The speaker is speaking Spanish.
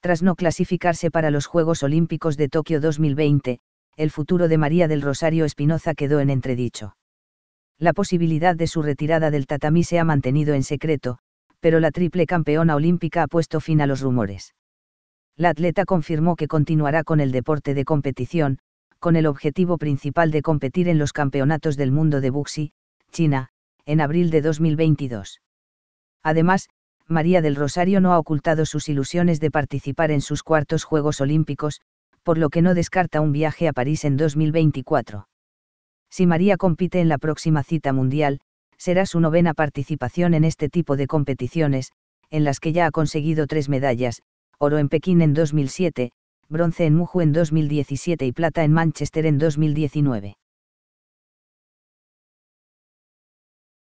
Tras no clasificarse para los Juegos Olímpicos de Tokio 2020, el futuro de María del Rosario Espinoza quedó en entredicho. La posibilidad de su retirada del tatami se ha mantenido en secreto, pero la triple campeona olímpica ha puesto fin a los rumores. La atleta confirmó que continuará con el deporte de competición, con el objetivo principal de competir en los Campeonatos del Mundo de Buxi, China, en abril de 2022. Además, María del Rosario no ha ocultado sus ilusiones de participar en sus cuartos Juegos Olímpicos, por lo que no descarta un viaje a París en 2024. Si María compite en la próxima cita mundial, será su novena participación en este tipo de competiciones, en las que ya ha conseguido tres medallas, oro en Pekín en 2007, bronce en Muju en 2017 y plata en Manchester en 2019.